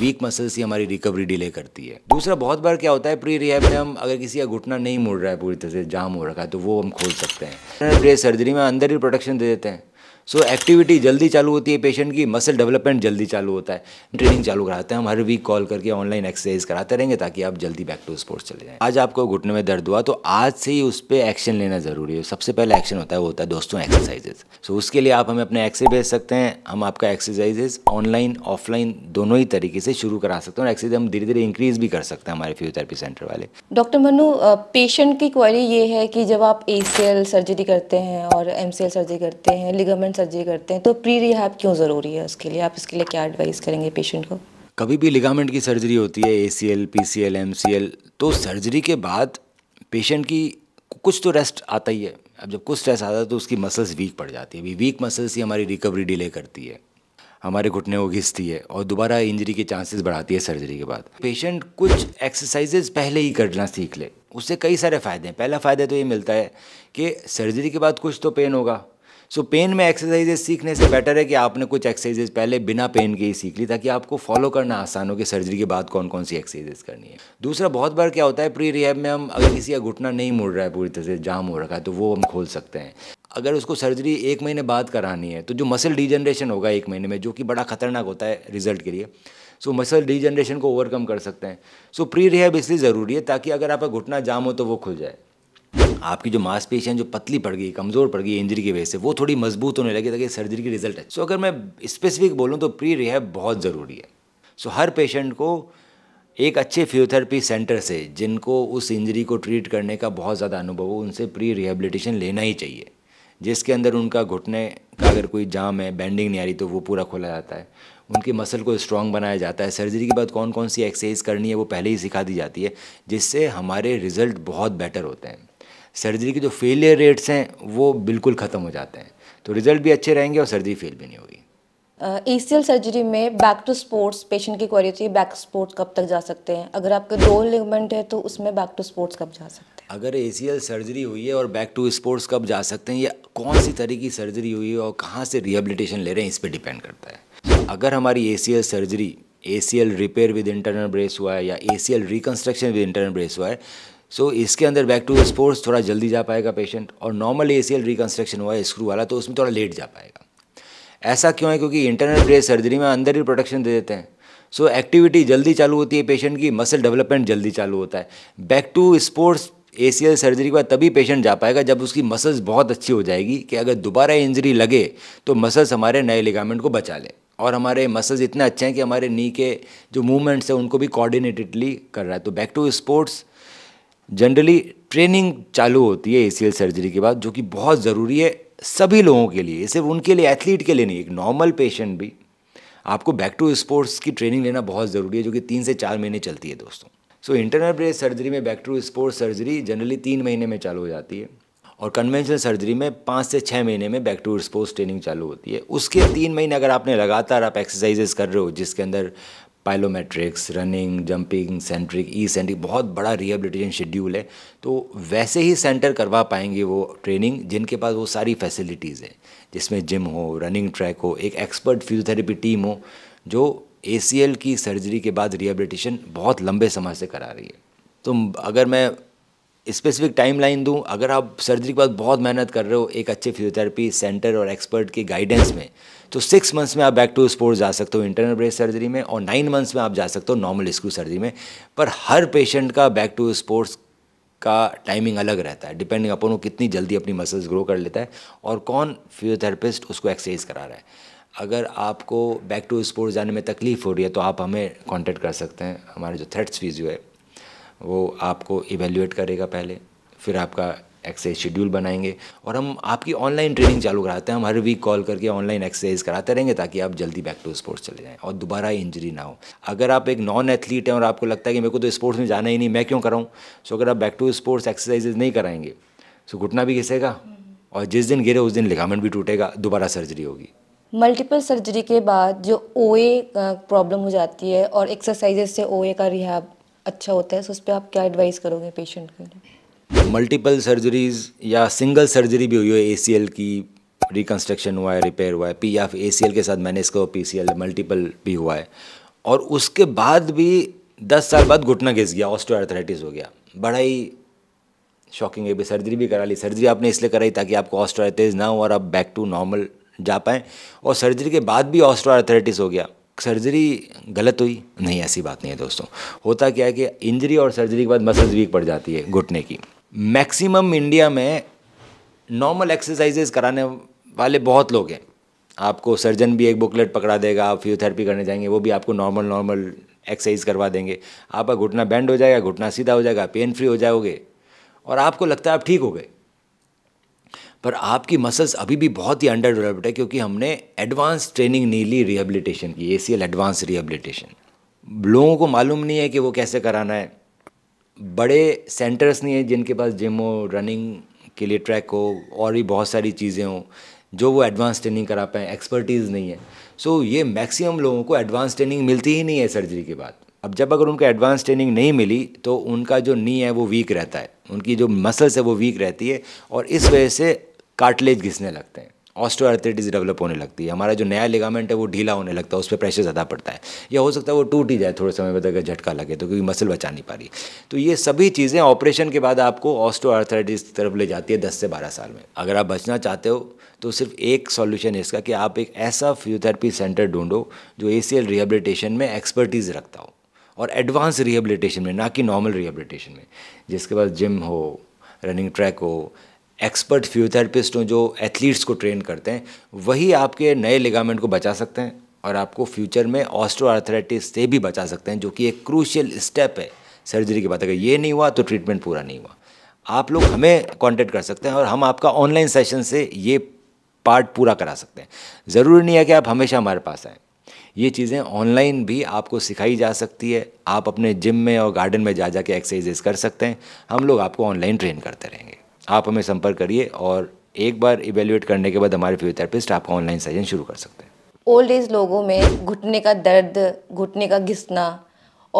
week muscles ही हमारी recovery delay करती है दूसरा बहुत बार क्या होता है प्री रिहैब में हम अगर किसी का घुटना नहीं मुड़ रहा है पूरी तरह से जाम हो रखा है तो वो हम खोल सकते हैं सर्जरी में अंदर ही प्रोटेक्शन दे देते हैं सो so, एक्टिविटी जल्दी चालू होती है पेशेंट की मसल डेवलपमेंट जल्दी चालू होता है ट्रेनिंग चालू कराते हैं हम हर वीक कॉल करके ऑनलाइन एक्सरसाइज कराते रहेंगे ताकि आप जल्दी बैक टू स्पोर्ट्स चले जाएं आज आपको घुटने में दर्द हुआ तो आज से ही उस पर एक्शन लेना जरूरी है सबसे पहले एक्शन होता है वो होता है दोस्तों एक्सरसाइजेज सो so, उसके लिए आप हमें अपने एक्से भेज सकते हैं हम आपका एक्सरसाइजेज ऑनलाइन ऑफलाइन दोनों ही तरीके से शुरू करा सकते हैं और एक्सरसाइज हम धीरे धीरे इंक्रीज भी कर सकते हैं हमारे फिजियोथेरेपी सेंटर वाले डॉक्टर मनु पेशेंट की क्वारी ये है कि जब आप ए सर्जरी करते हैं और एम सर्जरी करते हैं लिगामेंट सर्जरी करते हैं तो प्री रिहैब क्यों ज़रूरी है उसके लिए आप इसके लिए क्या एडवाइस करेंगे पेशेंट को कभी भी लिगामेंट की सर्जरी होती है A C L P C L M C L तो सर्जरी के बाद पेशेंट की कुछ तो रेस्ट आता ही है अब जब कुछ स्ट्रेस आता है तो उसकी मसल्स वीक पड़ जाती है अभी वीक मसल्स ही हमारी रिकवरी डिले करती है हमारे घुटने को घिसती है और दोबारा इंजरी के चांसेस बढ़ाती है सर्जरी के बाद पेशेंट कुछ एक्सरसाइजेज पहले ही करना सीख ले उससे कई सारे फ़ायदे हैं पहला फ़ायदा तो ये मिलता है कि सर्जरी के बाद कुछ तो पेन होगा सो पेन में एक्सरसाइजेज सीखने से बेटर है कि आपने कुछ एक्सरसाइजेज पहले बिना पेन के ही सीख ली ताकि आपको फॉलो करना आसान हो कि सर्जरी के बाद कौन कौन सी एक्सरसाइजेज करनी है दूसरा बहुत बार क्या होता है प्री रिहेब में हम अगर किसी का घुटना नहीं मुड़ रहा है पूरी तरह से जाम हो रखा है तो वो हम खोल सकते हैं अगर उसको सर्जरी एक महीने बाद करानी है तो जो मसल डिजनरेशन होगा एक महीने में जो कि बड़ा खतरनाक होता है रिजल्ट के लिए सो मसल डिजनरेशन को ओवरकम कर सकते हैं सो प्री रिहेब इसलिए ज़रूरी है ताकि अगर आपका घुटना जाम हो तो वो खुल जाए आपकी जो मांसपेशियां जो पतली पड़ गई कमज़ोर पड़ गई इंजरी की वजह से वो थोड़ी मजबूत होने लगी ताकि सर्जरी की रिजल्ट है सो so, अगर मैं स्पेसिफिक बोलूँ तो प्री रिहैब बहुत ज़रूरी है सो so, हर पेशेंट को एक अच्छे फिजियोथेरेपी सेंटर से जिनको उस इंजरी को ट्रीट करने का बहुत ज़्यादा अनुभव हो उनसे प्री रिहेबिलिटेशन लेना ही चाहिए जिसके अंदर उनका घुटने का अगर कोई जाम है बैंडिंग नहीं आ रही तो वो पूरा खोला जाता है उनके मसल को स्ट्रॉन्ग बनाया जाता है सर्जरी के बाद कौन कौन सी एक्सरसाइज करनी है वो पहले ही सिखा दी जाती है जिससे हमारे रिजल्ट बहुत बेटर होते हैं सर्जरी के जो फेलियर रेट्स हैं वो बिल्कुल ख़त्म हो जाते हैं तो रिजल्ट भी अच्छे रहेंगे और सर्जरी फेल भी नहीं होगी ए सी सर्जरी में बैक टू स्पोर्ट्स पेशेंट की क्वारी होती है बैक स्पोर्ट्स कब तक जा सकते हैं अगर आपके दो लिगमेंट है तो उसमें बैक टू स्पोर्ट्स कब जा सकते हैं अगर ए सर्जरी हुई है और बैक टू स्पोर्ट्स कब जा सकते हैं या कौन सी तरह की सर्जरी हुई है और कहाँ से रिहेबिलिटेशन ले रहे हैं इस पर डिपेंड करता है अगर हमारी A surgery a repair with internal brace हुआ है या a reconstruction with internal brace हुआ है सो so, इसके अंदर बैक टू स्पोर्ट्स थोड़ा जल्दी जा पाएगा पेशेंट और नॉर्मल ए रिकन्स्ट्रक्शन हुआ है स्क्रू वाला तो उसमें थोड़ा लेट जा पाएगा ऐसा क्यों है क्योंकि इंटरनल ब्रेस सर्जरी में अंदर ही प्रोटेक्शन दे देते हैं सो so, एक्टिविटी जल्दी चालू होती है पेशेंट की मसल डेवलपमेंट जल्दी चालू होता है back to sports A surgery के बाद तभी पेशेंट जा पाएगा जब उसकी मसल्स बहुत अच्छी हो जाएगी कि अगर दोबारा इंजरी लगे तो मसल्स हमारे नए लिगामेंट को बचा लें और हमारे मसल्स इतने अच्छे हैं कि हमारे नी के जो मूवमेंट्स हैं उनको भी कोऑर्डिनेटेडली कर रहा है तो back to sports generally training चालू होती है ए सर्जरी के बाद जो कि बहुत ज़रूरी है सभी लोगों के लिए सिर्फ उनके लिए एथलीट के लिए नहीं एक नॉर्मल पेशेंट भी आपको बैक टू स्पोर्ट्स की ट्रेनिंग लेना बहुत ज़रूरी है जो कि तीन से चार महीने चलती है दोस्तों सो इंटरनल ब्रेस सर्जरी में back to sports surgery generally तीन महीने में चालू हो जाती है और कन्वेंशनल सर्जरी में पाँच से छः महीने में बैक टू स्पोर्ट्स ट्रेनिंग चालू होती है उसके तीन महीने अगर आपने लगातार आप एक्सरसाइजेस कर रहे हो जिसके अंदर plyometrics running jumping centric eccentric बहुत बड़ा रिहेबिलिटेशन शेड्यूल है तो वैसे ही सेंटर करवा पाएंगे वो ट्रेनिंग जिनके पास वो सारी फैसिलिटीज़ है जिसमें जिम हो रनिंग ट्रैक हो एक एक्सपर्ट फिजियोथेरेपी टीम हो जो ए की सर्जरी के बाद रिहेबिलिटेशन बहुत लंबे समय से करा रही है तो अगर मैं स्पेसिफिक टाइम लाइन दूँ अगर आप सर्जरी के बाद बहुत मेहनत कर रहे हो एक अच्छे फिजियोथेरेपी सेंटर और एक्सपर्ट की गाइडेंस में तो सिक्स मंथ्स में आप बैक टू स्पोर्ट्स जा सकते हो इंटरनल ब्रेस सर्जरी में और नाइन मंथ्स में आप जा सकते हो नॉर्मल स्क्रू सर्जरी में पर हर पेशेंट का बैक टू स्पोर्ट्स का टाइमिंग अलग रहता है डिपेंडिंग अपन वो कितनी जल्दी अपनी मसल्स ग्रो कर लेता है और कौन फिजियोथेरेपिस्ट उसको एक्सरसाइज करा रहा है अगर आपको बैक टू स्पोर्ट्स जाने में तकलीफ़ हो रही है तो आप हमें कॉन्टेक्ट कर सकते हैं हमारे जो थ्रेट्स फिजियो है वो आपको इवेल्यूएट करेगा पहले फिर आपका एक्सरसाइज शेड्यूल बनाएंगे और हम आपकी ऑनलाइन ट्रेनिंग चालू कराते हैं हम हर वीक कॉल करके ऑनलाइन एक्सरसाइज कराते रहेंगे ताकि आप जल्दी बैक टू स्पोर्ट्स चले जाएँ और दोबारा इंजरी ना हो अगर आप एक नॉन एथलीट हैं और आपको लगता है कि मेरे को तो स्पोर्ट्स में जाना ही नहीं मैं क्यों कराऊँ सो अगर आप बैक टू स्पोर्ट्स एक्सरसाइजेज नहीं कराएंगे सो घुटना भी घिसेगा और जिस दिन गिरे उस दिन लिगामेंट भी टूटेगा दोबारा सर्जरी होगी मल्टीपल सर्जरी के बाद जो ओए प्रॉब्लम हो जाती है और एक्सरसाइजेज से ओए का रिहाब अच्छा होता है सो उस पर आप क्या एडवाइस करोगे पेशेंट के लिए मल्टीपल सर्जरीज या सिंगल सर्जरी भी हुई है ए की रिकन्स्ट्रक्शन हुआ है रिपेयर हुआ है पी या ए के साथ मैंने इसको पी मल्टीपल भी हुआ है और उसके बाद भी दस साल बाद घुटना घिस गया ऑस्टोआर्थराइटिस हो गया बड़ा ही शॉकिंग है भी सर्जरी भी करा ली सर्जरी आपने इसलिए कराई ताकि आपको ऑस्टोआर्थराइटिस ना हो और आप बैक टू नॉर्मल जा पाएँ और सर्जरी के बाद भी ऑस्टोआर्थराइटिस हो गया सर्जरी गलत हुई नहीं ऐसी बात नहीं है दोस्तों होता क्या है कि इंजरी और सर्जरी के बाद मसल्स वीक पड़ जाती है घुटने की मैक्सिमम इंडिया में नॉर्मल एक्सरसाइजेज कराने वाले बहुत लोग हैं आपको सर्जन भी एक बुकलेट पकड़ा देगा आप फिजियोथेरेपी करने जाएंगे वो भी आपको नॉर्मल नॉर्मल एक्सरसाइज करवा देंगे आपका घुटना बैंड हो जाएगा घुटना सीधा हो जाएगा पेन फ्री हो जाओगे और आपको लगता है आप ठीक हो गए पर आपकी मसल्स अभी भी बहुत ही अंडर डेवलप्ड है क्योंकि हमने एडवांस ट्रेनिंग नहीं ली रिहेबिलिटेशन की A C L advance rehabilitation लोगों को मालूम नहीं है कि वो कैसे कराना है बड़े सेंटर्स नहीं है जिनके पास जिम हो रनिंग के लिए ट्रैक हो और भी बहुत सारी चीज़ें हों जो वो एडवांस ट्रेनिंग करा पाएँ एक्सपर्टीज़ नहीं है सो so, ये मैक्सिमम लोगों को एडवांस ट्रेनिंग मिलती ही नहीं है सर्जरी के बाद अब जब अगर उनको एडवांस ट्रेनिंग नहीं मिली तो उनका जो नी है वो वीक रहता है उनकी जो मसल्स है वो वीक रहती है और इस वजह से कार्टिलेज घिसने लगते हैं ऑस्टोआर्थराइटिस डेवलप होने लगती है हमारा जो नया लिगामेंट है वो ढीला होने लगता है उस पर प्रेशर ज़्यादा पड़ता है या हो सकता है वो टूट ही जाए थोड़े समय बाद तो अगर झटका लगे तो क्योंकि मसल बचा नहीं पा रही तो ये सभी चीज़ें ऑपरेशन के बाद आपको ऑस्टोआर्थराइटिस की तरफ ले जाती है दस से बारह साल में अगर आप बचना चाहते हो तो सिर्फ एक सॉल्यूशन है इसका कि आप एक ऐसा फिजियोथेरेपी सेंटर ढूंढो जो ए रिहेबिलिटेशन में एक्सपर्टीज़ रखता हो और एडवांस रिहेबिलिटेशन में ना कि नॉर्मल रिहेबिलिटेशन में जिसके पास जिम हो रनिंग ट्रैक हो एक्सपर्ट फिजियोथेरेपिस्ट हों जो एथलीट्स को ट्रेन करते हैं वही आपके नए लिगामेंट को बचा सकते हैं और आपको फ्यूचर में ऑस्ट्रोआर्थराइटिस से भी बचा सकते हैं जो कि एक क्रूशियल स्टेप है सर्जरी के बाद अगर ये नहीं हुआ तो ट्रीटमेंट पूरा नहीं हुआ आप लोग हमें कॉन्टेक्ट कर सकते हैं और हम आपका ऑनलाइन सेशन से ये पार्ट पूरा करा सकते हैं ज़रूरी नहीं है कि आप हमेशा हमारे पास आएँ ये चीज़ें ऑनलाइन भी आपको सिखाई जा सकती है आप अपने जिम में और गार्डन में जा जा के एक्सरसाइजेस कर सकते हैं हम लोग आपको ऑनलाइन ट्रेन करते रहेंगे आप हमें संपर्क करिए और एक बार इवेल्युएट करने के बाद हमारे फिजियोथेरापिस्ट आपका ऑनलाइन सेशन शुरू कर सकते हैं ओल्ड एज लोगों में घुटने का दर्द घुटने का घिसना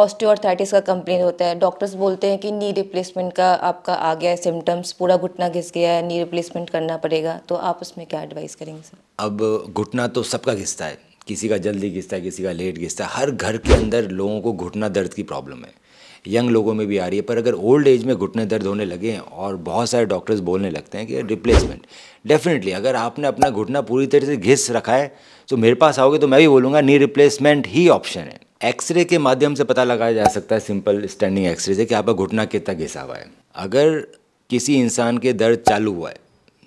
ऑस्टियोआर्थराइटिस का कंप्लेन होता है डॉक्टर्स बोलते हैं कि नी रिप्लेसमेंट का आपका आ गया है सिम्टम्स पूरा घुटना घिस गया है नी रिप्लेसमेंट करना पड़ेगा तो आप उसमें क्या एडवाइस करेंगे सर अब घुटना तो सबका घिसता है किसी का जल्दी घिसता है किसी का लेट घिसता है हर घर के अंदर लोगों को घुटना दर्द की प्रॉब्लम है यंग लोगों में भी आ रही है पर अगर ओल्ड एज में घुटने दर्द होने लगे और बहुत सारे डॉक्टर्स बोलने लगते हैं कि रिप्लेसमेंट डेफिनेटली अगर आपने अपना घुटना पूरी तरह से घिस रखा है तो मेरे पास आओगे तो मैं भी बोलूँगा नी रिप्लेसमेंट ही ऑप्शन है एक्सरे के माध्यम से पता लगाया जा सकता है सिंपल स्टैंडिंग एक्सरे से कि आपका घुटना कितना घिसा हुआ है अगर किसी इंसान के दर्द चालू हुआ है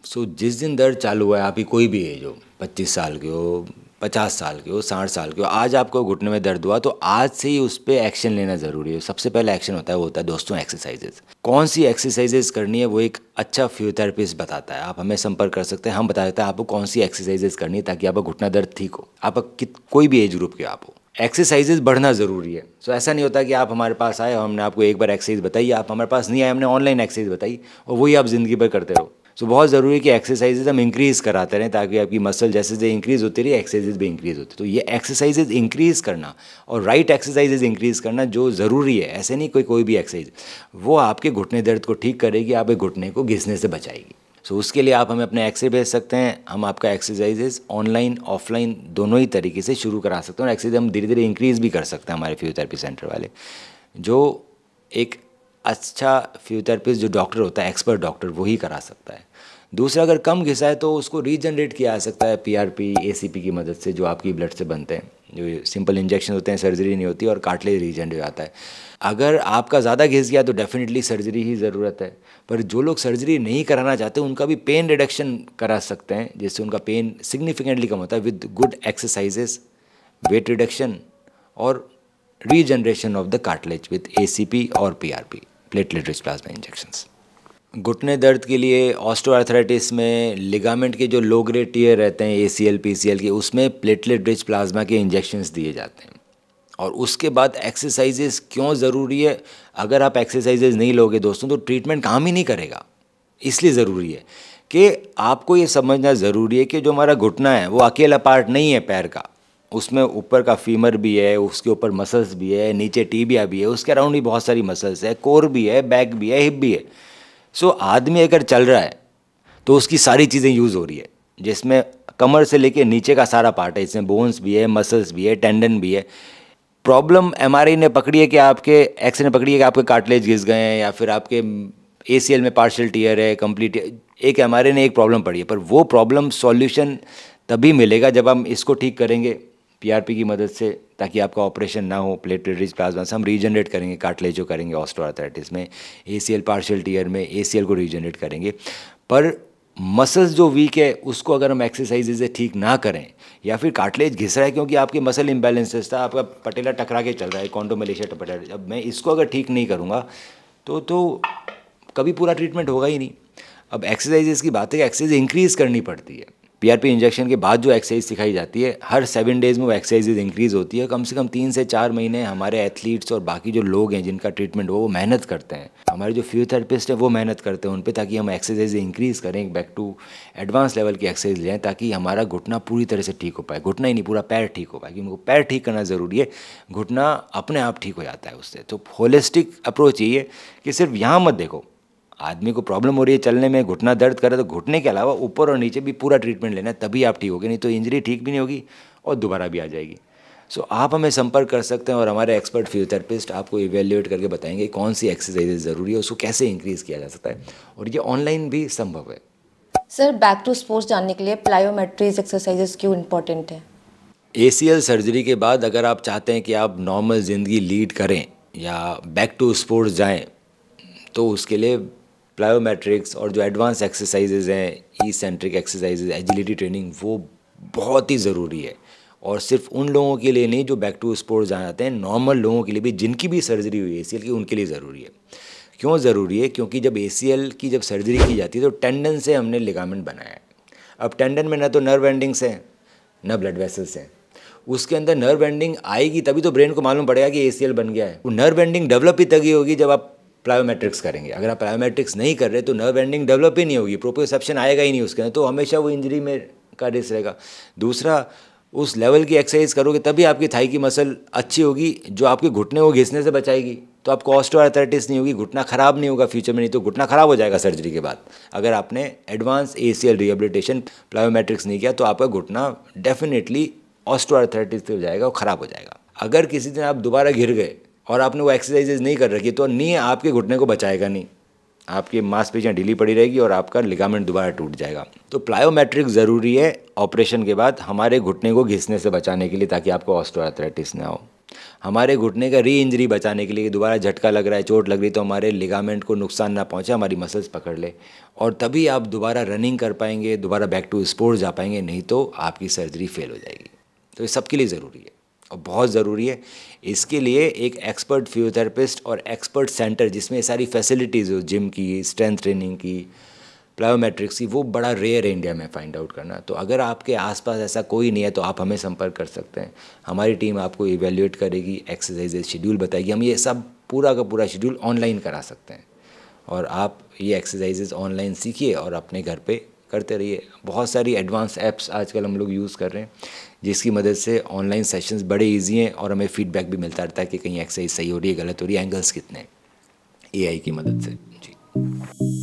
सो जिस दिन दर्द चालू हुआ है आपकी कोई भी एज हो पच्चीस साल के हो पचास साल के हो साठ साल के हो आज आपको घुटने में दर्द हुआ तो आज से ही उस पर एक्शन लेना ज़रूरी है सबसे पहला एक्शन होता है वो होता है दोस्तों एक्सरसाइजेज कौन सी एक्सरसाइजेज करनी है वो एक अच्छा फिजियोथेरेपिस्ट बताता है आप हमें संपर्क कर सकते हैं हम बता देते हैं आपको कौन सी एक्सरसाइजेज करनी है ताकि आपका घुटना दर्द ठीक हो आप कोई भी एज ग्रुप के आप हो एक्सरसाइजेज बढ़ना ज़रूरी है सो so, ऐसा नहीं होता कि आप हमारे पास आए और हमने आपको एक बार एक्सरसाइज बताई आप हमारे पास नहीं आए हमने ऑनलाइन एक्सरसाइज बताई और वही आप ज़िंदगी भर करते रहो सो बहुत ज़रूरी कि एक्सरसाइजेज हम इंक्रीज़ कराते रहें ताकि आपकी मसल जैसे जैसे इंक्रीज़ होती रही एक्सरसाइजेज भी इंक्रीज़ होती तो ये एक्सरसाइजेज इंक्रीज़ करना और राइट एक्सरसाइजेज इंक्रीज़ करना जो ज़रूरी है ऐसे नहीं कोई कोई भी एक्सरसाइज वो आपके घुटने दर्द को ठीक करेगी आपके घुटने को घिसने से बचाएगी सो so, उसके लिए आप हमें अपने एक्सरे भेज सकते हैं हम आपका एक्सरसाइजेज ऑनलाइन ऑफलाइन दोनों ही तरीके से शुरू करा सकते हैं और एक्सरसाइज हम धीरे धीरे इंक्रीज़ भी कर सकते हैं हमारे फिजियोथेरेपी सेंटर वाले जो एक अच्छा फिजियोथेरापिस्ट जो डॉक्टर होता है एक्सपर्ट डॉक्टर वही करा सकता है दूसरा अगर कम घिसा है तो उसको रीजनरेट किया जा सकता है पीआरपी एसीपी की मदद से जो आपकी ब्लड से बनते हैं जो सिंपल इंजेक्शन होते हैं सर्जरी नहीं होती और काटले रीजनरेट हो जाता है अगर आपका ज़्यादा घिस गया तो डेफिनेटली सर्जरी ही ज़रूरत है पर जो लोग सर्जरी नहीं कराना चाहते उनका भी पेन रिडक्शन करा सकते हैं जिससे उनका पेन सिग्निफिकेंटली कम होता है with good exercises weight reduction और regeneration of the cartilage with A C P और P R P platelet rich plasma injections घुटने दर्द के लिए ऑस्टोआर्थराइटिस में लिगामेंट के जो लो ग्रेड टीयर रहते हैं A C L P C L के उसमें प्लेटलेट रिच प्लाज्मा के इंजेक्शन्स दिए जाते हैं और उसके बाद एक्सरसाइजेस क्यों ज़रूरी है अगर आप एक्सरसाइजेज नहीं लोगे दोस्तों तो ट्रीटमेंट काम ही नहीं करेगा इसलिए ज़रूरी है कि आपको ये समझना ज़रूरी है कि जो हमारा घुटना है वो अकेला पार्ट नहीं है पैर का उसमें ऊपर का फीमर भी है उसके ऊपर मसल्स भी है नीचे टीबिया भी है उसके अराउंड भी बहुत सारी मसल्स है कोर भी है बैक भी है हिप भी है सो so, आदमी अगर चल रहा है तो उसकी सारी चीज़ें यूज़ हो रही है जिसमें कमर से लेके नीचे का सारा पार्ट है इसमें बोन्स भी है मसल्स भी है टेंडन भी है प्रॉब्लम एम ने पकड़ी है कि आपके एक्स ने पकड़ी है कि आपके कार्टलेज घिस गए हैं या फिर आपके ए में पार्शल टीयर है कंप्लीट एक एम ने एक प्रॉब्लम पड़ी है पर वो प्रॉब्लम सॉल्यूशन तभी मिलेगा जब हम इसको ठीक करेंगे पीआरपी की मदद से ताकि आपका ऑपरेशन ना हो प्लेटलेट रिच प्लाज्मा से हम रीजनरेट करेंगे काटलेजो करेंगे ऑस्टोआर्थराइटिस में एल पार्शियल टीयर में एल को रीजनरेट करेंगे पर मसल्स जो वीक है उसको अगर हम एक्सरसाइजेज से ठीक ना करें या फिर काटलेज घिस रहा है क्योंकि आपके मसल इम्बैलेंसेस था आपका पटेला टकरा के चल रहा है कॉन्डोमलेशिया टपटा अब मैं इसको अगर ठीक नहीं करूँगा तो तो कभी पूरा ट्रीटमेंट होगा ही नहीं अब एक्सरसाइजेस की बात है कि एक्सरसाइज इंक्रीज़ करनी पड़ती है पीआरपी इंजेक्शन के बाद जो एक्सरसाइज सिखाई जाती है हर सेवन डेज़ में वो एक्सरसाइजेज इंक्रीज़ होती है कम से कम तीन से चार महीने हमारे एथलीट्स और बाकी जो लोग हैं जिनका ट्रीटमेंट हो वो मेहनत करते हैं हमारे जो फिजियोथेरेपिस्ट हैं वो मेहनत करते हैं उन पर ताकि हम एक्सरसाइज इंक्रीज़ करें बैक टू एडवांस लेवल की एक्सरसाइज लें ताकि हमारा घुटना पूरी तरह से ठीक हो पाए घुटना ही नहीं पूरा पैर ठीक हो पाए क्योंकि पैर ठीक करना ज़रूरी है घुटना अपने आप ठीक हो जाता है उससे तो होलिस्टिक अप्रोच यही है कि सिर्फ यहाँ मत देखो आदमी को प्रॉब्लम हो रही है चलने में घुटना दर्द करे तो घुटने के अलावा ऊपर और नीचे भी पूरा ट्रीटमेंट लेना है तभी आप ठीक होगे नहीं तो इंजरी ठीक भी नहीं होगी और दोबारा भी आ जाएगी सो so, आप हमें संपर्क कर सकते हैं और हमारे एक्सपर्ट फिजियोथेरेपिस्ट आपको इवेल्युएट करके बताएंगे कौन सी एक्सरसाइजेज ज़रूरी है उसको कैसे इंक्रीज़ किया जा सकता है और ये ऑनलाइन भी संभव है सर बैक टू स्पोर्ट्स जानने के लिए प्लायोमेट्रीज एक्सरसाइजेस क्यों इम्पोर्टेंट है ए सर्जरी के बाद अगर आप चाहते हैं कि आप नॉर्मल ज़िंदगी लीड करें या बैक टू स्पोर्ट्स जाएँ तो उसके लिए प्लायोमेट्रिक्स और जो एडवांस एक्सरसाइजेज हैं eccentric exercises agility training वो बहुत ही ज़रूरी है और सिर्फ उन लोगों के लिए नहीं जो बैक टू स्पोर्ट्स जाना चाहते हैं नॉर्मल लोगों के लिए भी जिनकी भी सर्जरी हुई ए की उनके लिए ज़रूरी है क्यों ज़रूरी है क्योंकि जब ए की जब सर्जरी की जाती है तो टेंडन से हमने लिगामेंट बनाया है अब टेंडन में ना तो नर्व एंडिंग्स हैं ना ब्लड वेसल्स हैं उसके अंदर नर्व एंडिंग आएगी तभी तो ब्रेन को मालूम पड़ेगा कि ए बन गया है वो नर्व एंडिंग डेवलप ही तभी होगी जब आप प्लायोमेट्रिक्स करेंगे अगर आप प्लायोमेट्रिक्स नहीं कर रहे तो नर्व एंडिंग डेवलप ही नहीं होगी प्रोपोसेप्शन आएगा ही नहीं उसके अंदर तो हमेशा वो इंजरी में का रिस्क रहेगा दूसरा उस लेवल की एक्सरसाइज करोगे तभी आपकी थाई की मसल अच्छी होगी जो आपके घुटने को घिसने से बचाएगी तो आपको ऑस्टोआर्थराइटिस नहीं होगी घुटना खराब नहीं होगा फ्यूचर में नहीं तो घुटना खराब हो जाएगा सर्जरी के बाद अगर आपने advance A C L rehabilitation plyometrics नहीं किया तो आपका घुटना डेफिनेटली ऑस्टोआर्थराइटिस हो जाएगा और ख़राब हो जाएगा अगर किसी दिन आप दोबारा घिर गए और आपने वो एक्सरसाइजेज नहीं कर रखी तो नी आपके घुटने को बचाएगा नहीं आपकी मांसपेशियाँ ढीली पड़ी रहेगी और आपका लिगामेंट दोबारा टूट जाएगा तो प्लायोमेट्रिक ज़रूरी है ऑपरेशन के बाद हमारे घुटने को घिसने से बचाने के लिए ताकि आपको ऑस्टोआर्थराइटिस ना हो हमारे घुटने का री इंजरी बचाने के लिए दोबारा झटका लग रहा है चोट लग रही तो हमारे लिगामेंट को नुकसान ना पहुंचे हमारी मसल्स पकड़ ले और तभी आप दोबारा रनिंग कर पाएंगे दोबारा बैक टू स्पोर्ट्स जा पाएंगे नहीं तो आपकी सर्जरी फेल हो जाएगी तो ये सबके लिए ज़रूरी है और बहुत ज़रूरी है इसके लिए एक एक्सपर्ट फिजियोथेरेपिस्ट और एक्सपर्ट सेंटर जिसमें सारी फैसिलिटीज़ हो जिम की स्ट्रेंथ ट्रेनिंग की प्लायोमेट्रिक्स की वो बड़ा रेयर है इंडिया में फाइंड आउट करना तो अगर आपके आसपास ऐसा कोई नहीं है तो आप हमें संपर्क कर सकते हैं हमारी टीम आपको इवेल्यूएट करेगी एक्सरसाइजेज शेड्यूल बताएगी हम ये सब पूरा का पूरा शेड्यूल ऑनलाइन करा सकते हैं और आप ये एक्सरसाइजेज ऑनलाइन सीखिए और अपने घर पर करते रहिए बहुत सारी एडवांस ऐप्स आजकल हम लोग यूज़ कर रहे हैं जिसकी मदद से ऑनलाइन सेशंस बड़े ईजी हैं और हमें फीडबैक भी मिलता रहता है कि कहीं एक्सरसाइज सही हो रही है गलत हो रही है एंगल्स कितने हैं ए की मदद से जी